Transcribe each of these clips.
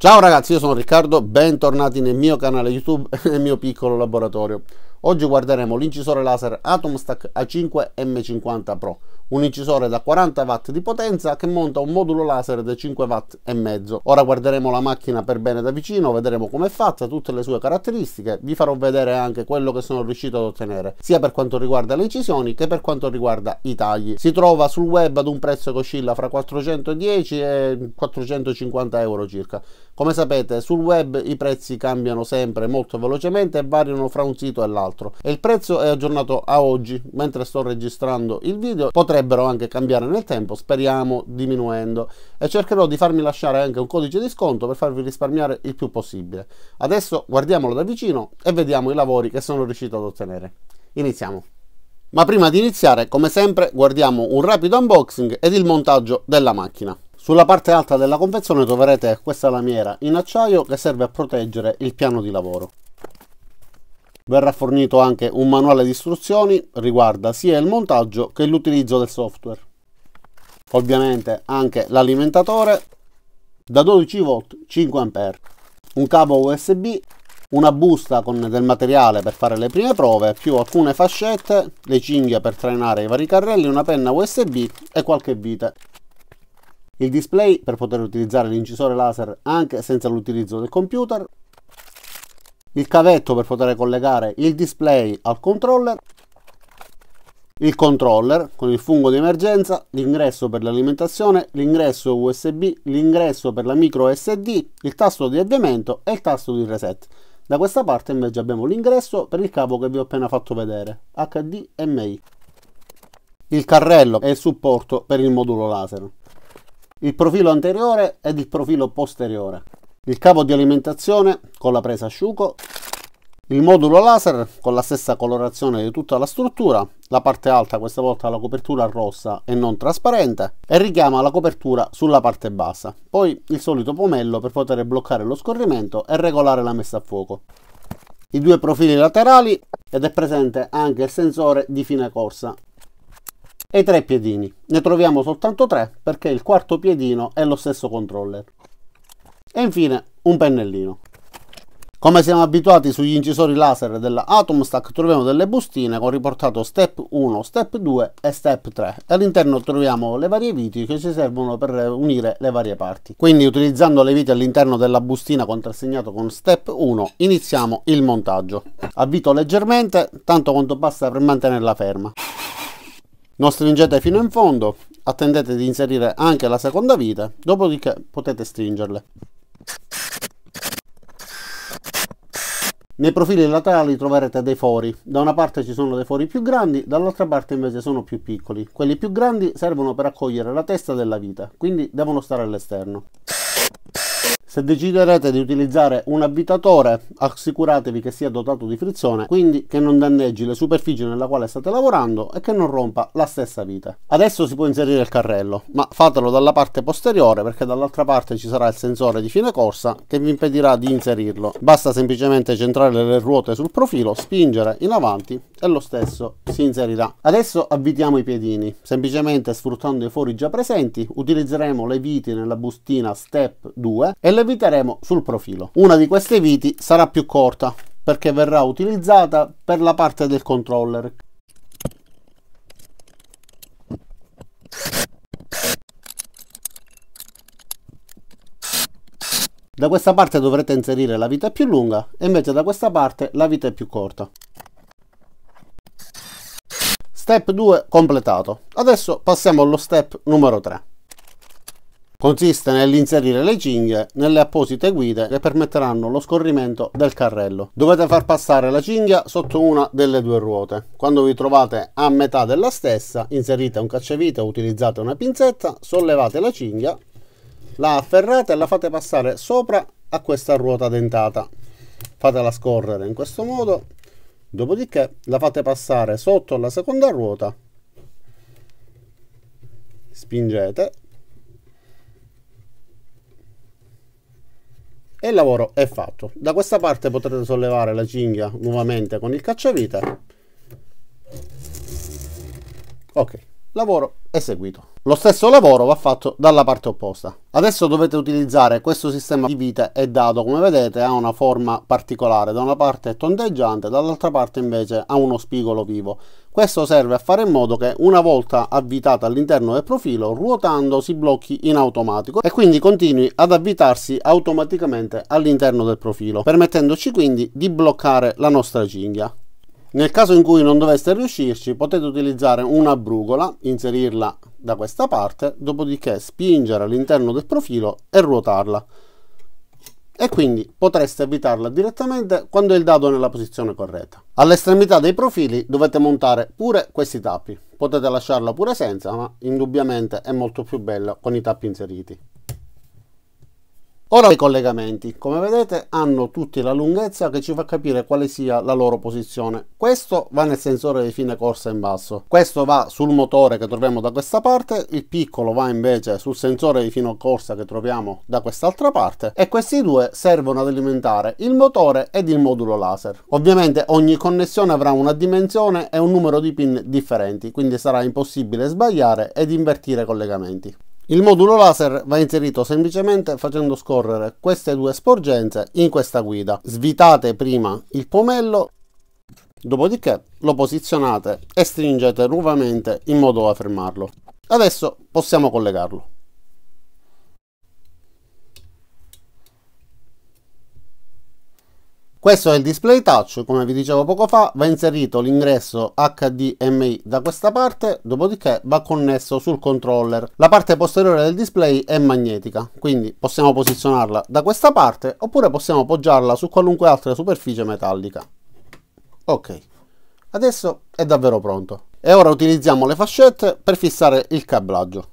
Ciao ragazzi, io sono Riccardo, bentornati nel mio canale YouTube e nel mio piccolo laboratorio. Oggi guarderemo l'incisore laser Atomstack A5M50 Pro, un incisore da 40 watt di potenza che monta un modulo laser da 5 watt e mezzo. Ora guarderemo la macchina per bene da vicino, vedremo com'è fatta, tutte le sue caratteristiche, vi farò vedere anche quello che sono riuscito ad ottenere, sia per quanto riguarda le incisioni che per quanto riguarda i tagli. Si trova sul web ad un prezzo che oscilla fra 410 e 450 euro circa. Come sapete sul web i prezzi cambiano sempre molto velocemente e variano fra un sito e l'altro altro e il prezzo è aggiornato a oggi mentre sto registrando il video potrebbero anche cambiare nel tempo speriamo diminuendo e cercherò di farmi lasciare anche un codice di sconto per farvi risparmiare il più possibile adesso guardiamolo da vicino e vediamo i lavori che sono riuscito ad ottenere iniziamo ma prima di iniziare, come sempre, guardiamo un rapido unboxing ed il montaggio della macchina. Sulla parte alta della confezione troverete questa lamiera in acciaio che serve a proteggere il piano di lavoro. Verrà fornito anche un manuale di istruzioni riguarda sia il montaggio che l'utilizzo del software. Ovviamente anche l'alimentatore da 12 V 5 A, un cavo USB, una busta con del materiale per fare le prime prove, più alcune fascette, le cinghie per trainare i vari carrelli, una penna USB e qualche vite. Il display per poter utilizzare l'incisore laser anche senza l'utilizzo del computer, il cavetto per poter collegare il display al controller, il controller con il fungo di emergenza, l'ingresso per l'alimentazione, l'ingresso USB, l'ingresso per la micro SD, il tasto di avviamento e il tasto di reset. Da questa parte invece abbiamo l'ingresso per il cavo che vi ho appena fatto vedere, HDMI. Il carrello e il supporto per il modulo laser. Il profilo anteriore ed il profilo posteriore il cavo di alimentazione con la presa asciugo, il modulo laser con la stessa colorazione di tutta la struttura, la parte alta questa volta ha la copertura rossa e non trasparente e richiama la copertura sulla parte bassa, poi il solito pomello per poter bloccare lo scorrimento e regolare la messa a fuoco. I due profili laterali ed è presente anche il sensore di fine corsa e i tre piedini. Ne troviamo soltanto tre perché il quarto piedino è lo stesso controller. E infine un pennellino. Come siamo abituati sugli incisori laser della Atom Stack troviamo delle bustine con riportato step 1, step 2 e step 3. All'interno troviamo le varie viti che ci servono per unire le varie parti. Quindi utilizzando le viti all'interno della bustina contrassegnato con step 1 iniziamo il montaggio. Avvito leggermente tanto quanto basta per mantenerla ferma. Non stringete fino in fondo, attendete di inserire anche la seconda vite, dopodiché potete stringerle. Nei profili laterali troverete dei fori, da una parte ci sono dei fori più grandi, dall'altra parte invece sono più piccoli. Quelli più grandi servono per accogliere la testa della vita, quindi devono stare all'esterno. Se deciderete di utilizzare un avvitatore, assicuratevi che sia dotato di frizione, quindi che non danneggi le superfici nella quale state lavorando e che non rompa la stessa vite. Adesso si può inserire il carrello, ma fatelo dalla parte posteriore perché dall'altra parte ci sarà il sensore di fine corsa che vi impedirà di inserirlo. Basta semplicemente centrare le ruote sul profilo, spingere in avanti e lo stesso si inserirà. Adesso avvitiamo i piedini, semplicemente sfruttando i fori già presenti utilizzeremo le viti nella bustina step 2 e le le sul profilo. Una di queste viti sarà più corta perché verrà utilizzata per la parte del controller Da questa parte dovrete inserire la vita più lunga e invece da questa parte la vita più corta. Step 2 completato. Adesso passiamo allo step numero 3. Consiste nell'inserire le cinghie nelle apposite guide che permetteranno lo scorrimento del carrello. Dovete far passare la cinghia sotto una delle due ruote. Quando vi trovate a metà della stessa, inserite un cacciavite o utilizzate una pinzetta, sollevate la cinghia, la afferrate e la fate passare sopra a questa ruota dentata. Fatela scorrere in questo modo, dopodiché la fate passare sotto la seconda ruota, spingete e il lavoro è fatto da questa parte potrete sollevare la cinghia nuovamente con il cacciavite ok lavoro eseguito lo stesso lavoro va fatto dalla parte opposta. Adesso dovete utilizzare questo sistema di vite e dado, come vedete ha una forma particolare, da una parte è tondeggiante, dall'altra parte invece ha uno spigolo vivo. Questo serve a fare in modo che una volta avvitata all'interno del profilo, ruotando si blocchi in automatico e quindi continui ad avvitarsi automaticamente all'interno del profilo, permettendoci quindi di bloccare la nostra cinghia. Nel caso in cui non doveste riuscirci, potete utilizzare una brugola, inserirla da questa parte, dopodiché spingere all'interno del profilo e ruotarla. E quindi potreste evitarla direttamente quando il dado è nella posizione corretta. All'estremità dei profili dovete montare pure questi tappi. Potete lasciarla pure senza, ma indubbiamente è molto più bella con i tappi inseriti. Ora i collegamenti, come vedete hanno tutti la lunghezza che ci fa capire quale sia la loro posizione. Questo va nel sensore di fine corsa in basso, questo va sul motore che troviamo da questa parte, il piccolo va invece sul sensore di fine corsa che troviamo da quest'altra parte e questi due servono ad alimentare il motore ed il modulo laser. Ovviamente ogni connessione avrà una dimensione e un numero di pin differenti, quindi sarà impossibile sbagliare ed invertire collegamenti. Il modulo laser va inserito semplicemente facendo scorrere queste due sporgenze in questa guida. Svitate prima il pomello, dopodiché lo posizionate e stringete nuovamente in modo da fermarlo. Adesso possiamo collegarlo. Questo è il display touch, come vi dicevo poco fa, va inserito l'ingresso HDMI da questa parte, dopodiché va connesso sul controller. La parte posteriore del display è magnetica, quindi possiamo posizionarla da questa parte oppure possiamo poggiarla su qualunque altra superficie metallica. Ok, adesso è davvero pronto. E ora utilizziamo le fascette per fissare il cablaggio.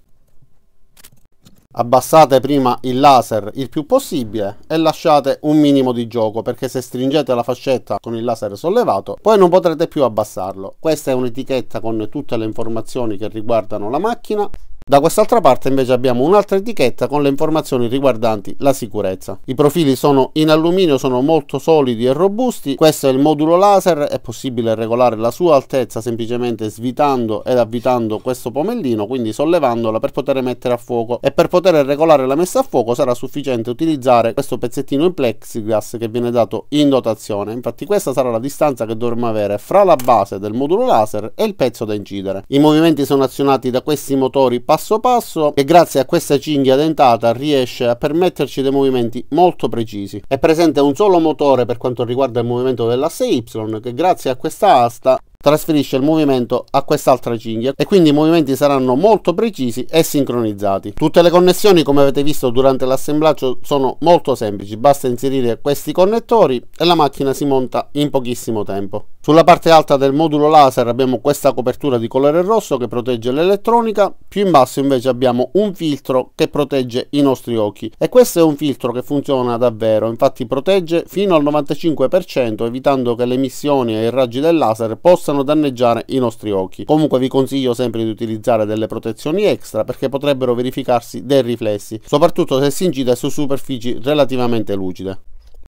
Abbassate prima il laser il più possibile e lasciate un minimo di gioco perché se stringete la fascetta con il laser sollevato poi non potrete più abbassarlo. Questa è un'etichetta con tutte le informazioni che riguardano la macchina da quest'altra parte invece abbiamo un'altra etichetta con le informazioni riguardanti la sicurezza. I profili sono in alluminio, sono molto solidi e robusti, questo è il modulo laser, è possibile regolare la sua altezza semplicemente svitando ed avvitando questo pomellino, quindi sollevandola per poter mettere a fuoco e per poter regolare la messa a fuoco sarà sufficiente utilizzare questo pezzettino in plexiglass che viene dato in dotazione, infatti questa sarà la distanza che dovremo avere fra la base del modulo laser e il pezzo da incidere. I movimenti sono azionati da questi motori passo passo e grazie a questa cinghia dentata riesce a permetterci dei movimenti molto precisi. È presente un solo motore per quanto riguarda il movimento dell'asse Y che grazie a questa asta trasferisce il movimento a quest'altra cinghia e quindi i movimenti saranno molto precisi e sincronizzati. Tutte le connessioni come avete visto durante l'assemblaggio sono molto semplici, basta inserire questi connettori e la macchina si monta in pochissimo tempo. Sulla parte alta del modulo laser abbiamo questa copertura di colore rosso che protegge l'elettronica, più in basso invece abbiamo un filtro che protegge i nostri occhi e questo è un filtro che funziona davvero, infatti protegge fino al 95% evitando che le emissioni e i raggi del laser possano possono danneggiare i nostri occhi. Comunque vi consiglio sempre di utilizzare delle protezioni extra perché potrebbero verificarsi dei riflessi, soprattutto se si incide su superfici relativamente lucide.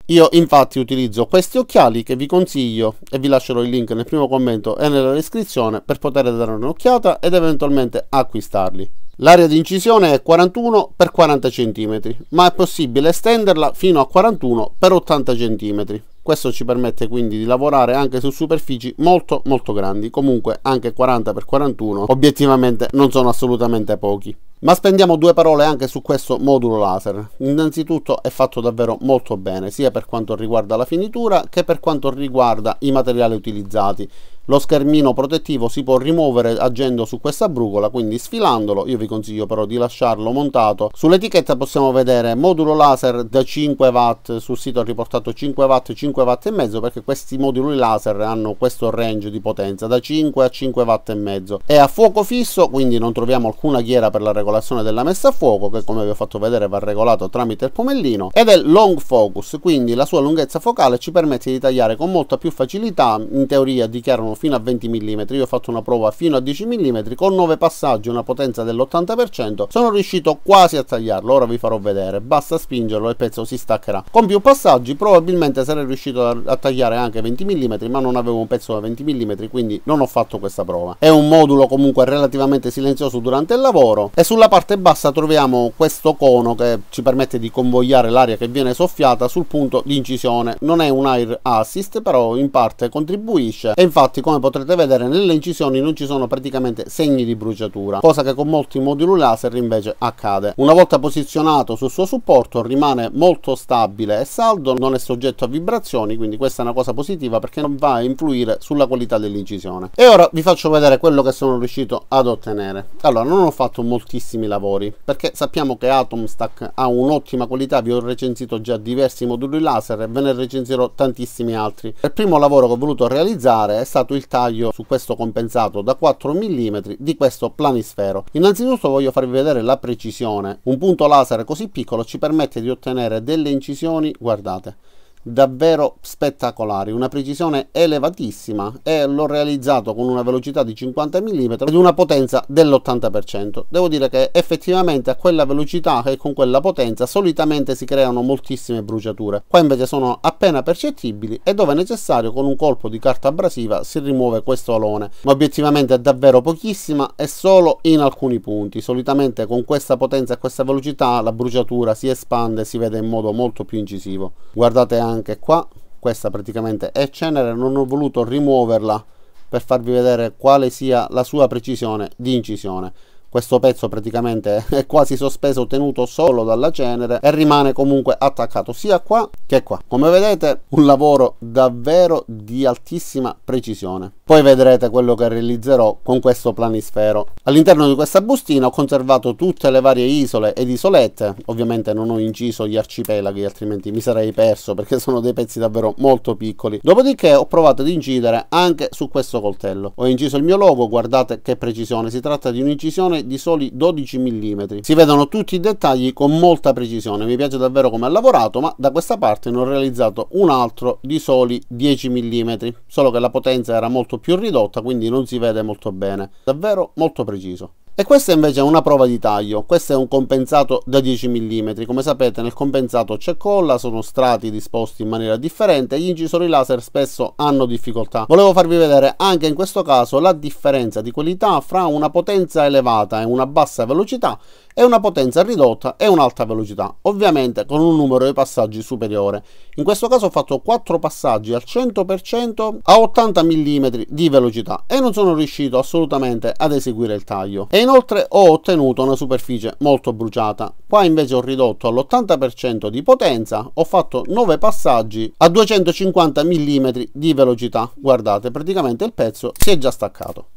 Io infatti utilizzo questi occhiali che vi consiglio e vi lascerò il link nel primo commento e nella descrizione per poter dare un'occhiata ed eventualmente acquistarli. L'area di incisione è 41 x 40 cm, ma è possibile estenderla fino a 41 x 80 cm, questo ci permette quindi di lavorare anche su superfici molto molto grandi comunque anche 40x41 obiettivamente non sono assolutamente pochi ma spendiamo due parole anche su questo modulo laser. Innanzitutto è fatto davvero molto bene, sia per quanto riguarda la finitura che per quanto riguarda i materiali utilizzati lo schermino protettivo si può rimuovere agendo su questa brugola quindi sfilandolo io vi consiglio però di lasciarlo montato sull'etichetta possiamo vedere modulo laser da 5 watt sul sito ha riportato 5 watt 5 watt e mezzo perché questi moduli laser hanno questo range di potenza da 5 a 5 watt e mezzo è a fuoco fisso quindi non troviamo alcuna ghiera per la regolazione della messa a fuoco che come vi ho fatto vedere va regolato tramite il pomellino ed è long focus quindi la sua lunghezza focale ci permette di tagliare con molta più facilità in teoria dichiarano fino a 20 mm. Io ho fatto una prova fino a 10 mm con 9 passaggi, una potenza dell'80%. Sono riuscito quasi a tagliarlo. Ora vi farò vedere. Basta spingerlo e il pezzo si staccherà. Con più passaggi, probabilmente sarei riuscito a tagliare anche 20 mm, ma non avevo un pezzo da 20 mm, quindi non ho fatto questa prova. È un modulo comunque relativamente silenzioso durante il lavoro. E sulla parte bassa troviamo questo cono che ci permette di convogliare l'aria che viene soffiata sul punto di incisione. Non è un air assist, però in parte contribuisce. E infatti come potrete vedere nelle incisioni non ci sono praticamente segni di bruciatura, cosa che con molti moduli laser invece accade. Una volta posizionato sul suo supporto rimane molto stabile e saldo, non è soggetto a vibrazioni, quindi questa è una cosa positiva perché non va a influire sulla qualità dell'incisione. E ora vi faccio vedere quello che sono riuscito ad ottenere. Allora, non ho fatto moltissimi lavori perché sappiamo che Atom Stack ha un'ottima qualità, vi ho recensito già diversi moduli laser e ve ne recensirò tantissimi altri. Il primo lavoro che ho voluto realizzare è stato il taglio su questo compensato da 4 mm di questo planisfero. Innanzitutto voglio farvi vedere la precisione. Un punto laser così piccolo ci permette di ottenere delle incisioni, guardate, davvero spettacolari, una precisione elevatissima e l'ho realizzato con una velocità di 50 mm ed una potenza dell'80%. Devo dire che effettivamente a quella velocità e con quella potenza solitamente si creano moltissime bruciature, qua invece sono appena percettibili e dove necessario con un colpo di carta abrasiva si rimuove questo alone, ma obiettivamente è davvero pochissima e solo in alcuni punti, solitamente con questa potenza e questa velocità la bruciatura si espande e si vede in modo molto più incisivo. Guardate anche anche qua questa praticamente è cenere non ho voluto rimuoverla per farvi vedere quale sia la sua precisione di incisione questo pezzo praticamente è quasi sospeso tenuto solo dalla cenere e rimane comunque attaccato sia qua che qua come vedete un lavoro davvero di altissima precisione poi vedrete quello che realizzerò con questo planisfero. All'interno di questa bustina ho conservato tutte le varie isole ed isolette, ovviamente non ho inciso gli arcipelaghi altrimenti mi sarei perso perché sono dei pezzi davvero molto piccoli. Dopodiché ho provato ad incidere anche su questo coltello. Ho inciso il mio logo, guardate che precisione, si tratta di un'incisione di soli 12 mm. Si vedono tutti i dettagli con molta precisione, mi piace davvero come ha lavorato ma da questa parte ne ho realizzato un altro di soli 10 mm, solo che la potenza era molto molto più ridotta quindi non si vede molto bene davvero molto preciso e questa invece è una prova di taglio, questo è un compensato da 10 mm, come sapete nel compensato c'è colla, sono strati disposti in maniera differente gli incisori laser spesso hanno difficoltà. Volevo farvi vedere anche in questo caso la differenza di qualità fra una potenza elevata e una bassa velocità e una potenza ridotta e un'alta velocità, ovviamente con un numero di passaggi superiore. In questo caso ho fatto 4 passaggi al 100% a 80 mm di velocità e non sono riuscito assolutamente ad eseguire il taglio. E inoltre ho ottenuto una superficie molto bruciata. Qua invece ho ridotto all'80% di potenza, ho fatto 9 passaggi a 250 mm di velocità. Guardate, praticamente il pezzo si è già staccato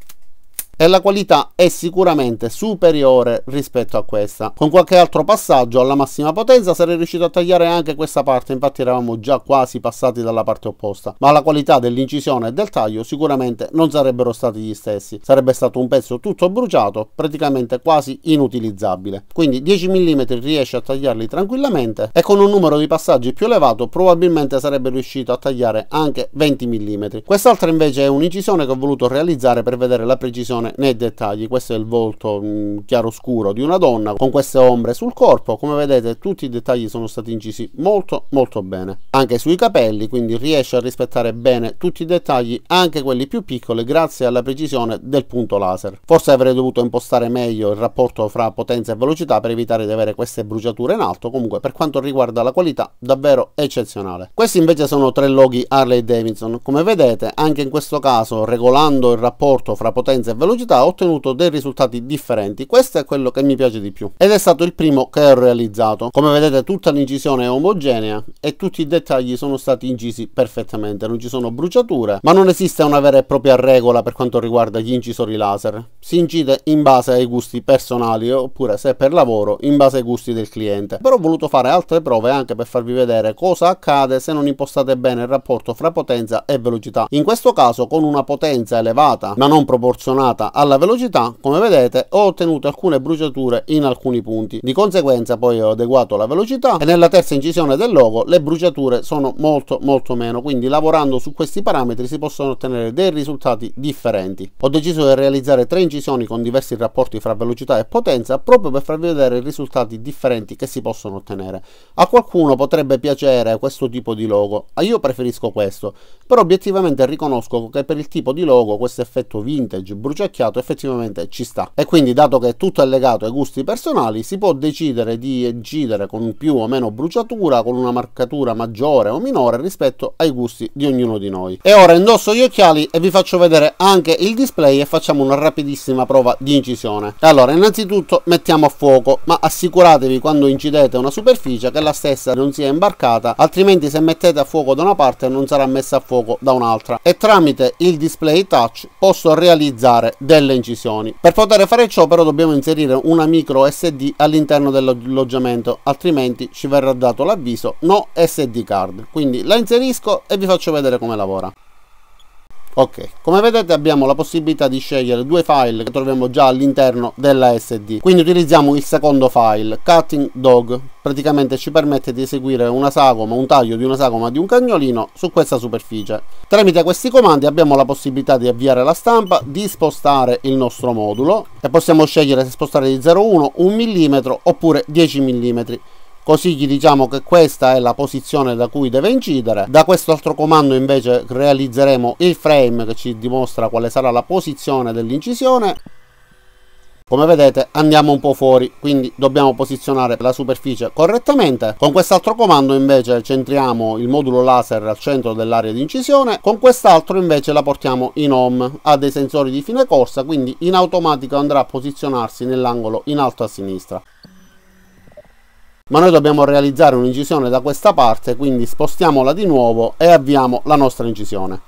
e la qualità è sicuramente superiore rispetto a questa. Con qualche altro passaggio alla massima potenza sarei riuscito a tagliare anche questa parte, infatti eravamo già quasi passati dalla parte opposta, ma la qualità dell'incisione e del taglio sicuramente non sarebbero stati gli stessi, sarebbe stato un pezzo tutto bruciato, praticamente quasi inutilizzabile. Quindi 10 mm riesce a tagliarli tranquillamente e con un numero di passaggi più elevato probabilmente sarebbe riuscito a tagliare anche 20 mm. Quest'altra invece è un'incisione che ho voluto realizzare per vedere la precisione espressione né dettagli. Questo è il volto mh, mm, chiaroscuro di una donna con queste ombre sul corpo. Come vedete tutti i dettagli sono stati incisi molto molto bene. Anche sui capelli, quindi riesce a rispettare bene tutti i dettagli, anche quelli più piccoli, grazie alla precisione del punto laser. Forse avrei dovuto impostare meglio il rapporto fra potenza e velocità per evitare di avere queste bruciature in alto, comunque per quanto riguarda la qualità davvero eccezionale. Questi invece sono tre loghi Harley Davidson. Come vedete, anche in questo caso regolando il rapporto fra potenza e velocità società ha ottenuto dei risultati differenti. Questo è quello che mi piace di più ed è stato il primo che ho realizzato. Come vedete tutta l'incisione è omogenea e tutti i dettagli sono stati incisi perfettamente, non ci sono bruciature, ma non esiste una vera e propria regola per quanto riguarda gli incisori laser. Si incide in base ai gusti personali oppure se per lavoro in base ai gusti del cliente. Però ho voluto fare altre prove anche per farvi vedere cosa accade se non impostate bene il rapporto fra potenza e velocità. In questo caso con una potenza elevata ma non proporzionata alla velocità, come vedete, ho ottenuto alcune bruciature in alcuni punti. Di conseguenza poi ho adeguato la velocità e nella terza incisione del logo le bruciature sono molto molto meno, quindi lavorando su questi parametri si possono ottenere dei risultati differenti. Ho deciso di realizzare tre incisioni con diversi rapporti fra velocità e potenza proprio per farvi vedere i risultati differenti che si possono ottenere. A qualcuno potrebbe piacere questo tipo di logo, a ah, io preferisco questo, però obiettivamente riconosco che per il tipo di logo questo effetto vintage, bruciacchioso, succhiato effettivamente ci sta. E quindi dato che tutto è legato ai gusti personali si può decidere di incidere con più o meno bruciatura, con una marcatura maggiore o minore rispetto ai gusti di ognuno di noi. E ora indosso gli occhiali e vi faccio vedere anche il display e facciamo una rapidissima prova di incisione. Allora innanzitutto mettiamo a fuoco ma assicuratevi quando incidete una superficie che la stessa non sia imbarcata altrimenti se mettete a fuoco da una parte non sarà messa a fuoco da un'altra e tramite il display touch posso realizzare delle incisioni. Per poter fare ciò però dobbiamo inserire una micro SD all'interno dell'alloggiamento, altrimenti ci verrà dato l'avviso no SD card. Quindi la inserisco e vi faccio vedere come lavora ok come vedete abbiamo la possibilità di scegliere due file che troviamo già all'interno della sd quindi utilizziamo il secondo file cutting dog praticamente ci permette di eseguire una sagoma un taglio di una sagoma di un cagnolino su questa superficie tramite questi comandi abbiamo la possibilità di avviare la stampa di spostare il nostro modulo e possiamo scegliere se spostare di 0,1 1 mm oppure 10 mm così gli diciamo che questa è la posizione da cui deve incidere da quest'altro comando invece realizzeremo il frame che ci dimostra quale sarà la posizione dell'incisione come vedete andiamo un po' fuori quindi dobbiamo posizionare la superficie correttamente con quest'altro comando invece centriamo il modulo laser al centro dell'area di incisione con quest'altro invece la portiamo in home ha dei sensori di fine corsa quindi in automatico andrà a posizionarsi nell'angolo in alto a sinistra ma noi dobbiamo realizzare un'incisione da questa parte quindi spostiamola di nuovo e avviamo la nostra incisione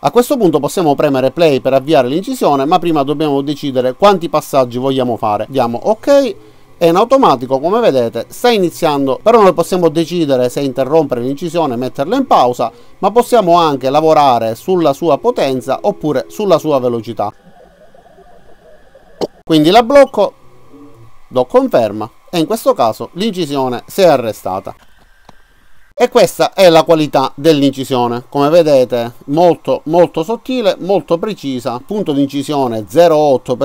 a questo punto possiamo premere play per avviare l'incisione ma prima dobbiamo decidere quanti passaggi vogliamo fare diamo ok e in automatico come vedete sta iniziando però noi possiamo decidere se interrompere l'incisione e metterla in pausa ma possiamo anche lavorare sulla sua potenza oppure sulla sua velocità quindi la blocco do conferma e in questo caso l'incisione si è arrestata e questa è la qualità dell'incisione come vedete molto molto sottile molto precisa punto di incisione 0,8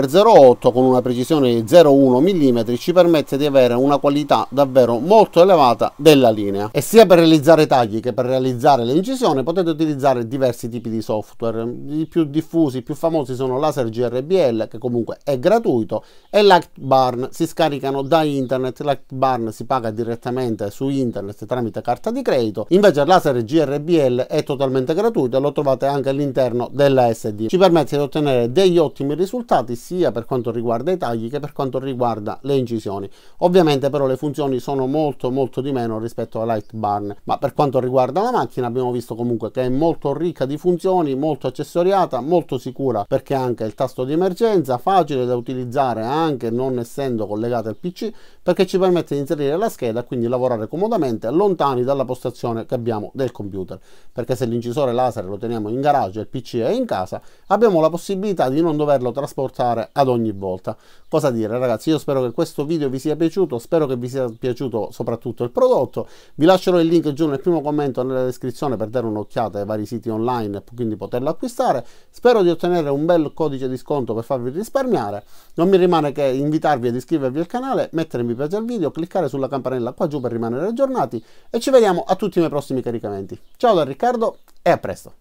x 0,8 con una precisione di 0,1 mm ci permette di avere una qualità davvero molto elevata della linea e sia per realizzare tagli che per realizzare l'incisione potete utilizzare diversi tipi di software i più diffusi i più famosi sono laser grbl che comunque è gratuito e lightbarn si scaricano da internet lightbarn si paga direttamente su internet tramite carta di credito, invece il laser GRBL è totalmente gratuito e lo trovate anche all'interno della SD. Ci permette di ottenere degli ottimi risultati sia per quanto riguarda i tagli che per quanto riguarda le incisioni. Ovviamente però le funzioni sono molto molto di meno rispetto alla Light Barn, ma per quanto riguarda la macchina abbiamo visto comunque che è molto ricca di funzioni, molto accessoriata, molto sicura perché ha anche il tasto di emergenza, facile da utilizzare anche non essendo collegata al PC perché ci permette di inserire la scheda, e quindi lavorare comodamente lontani dalla postazione che abbiamo del computer, perché se l'incisore laser lo teniamo in garage e il PC è in casa, abbiamo la possibilità di non doverlo trasportare ad ogni volta. Cosa dire ragazzi, io spero che questo video vi sia piaciuto, spero che vi sia piaciuto soprattutto il prodotto, vi lascerò il link giù nel primo commento nella descrizione per dare un'occhiata ai vari siti online e quindi poterlo acquistare, spero di ottenere un bel codice di sconto per farvi risparmiare, non mi rimane che invitarvi ad iscrivervi al canale, mettervi mi piace al video, cliccare sulla campanella qua giù per rimanere aggiornati e ci vediamo a tutti i miei prossimi caricamenti. Ciao da Riccardo e a presto!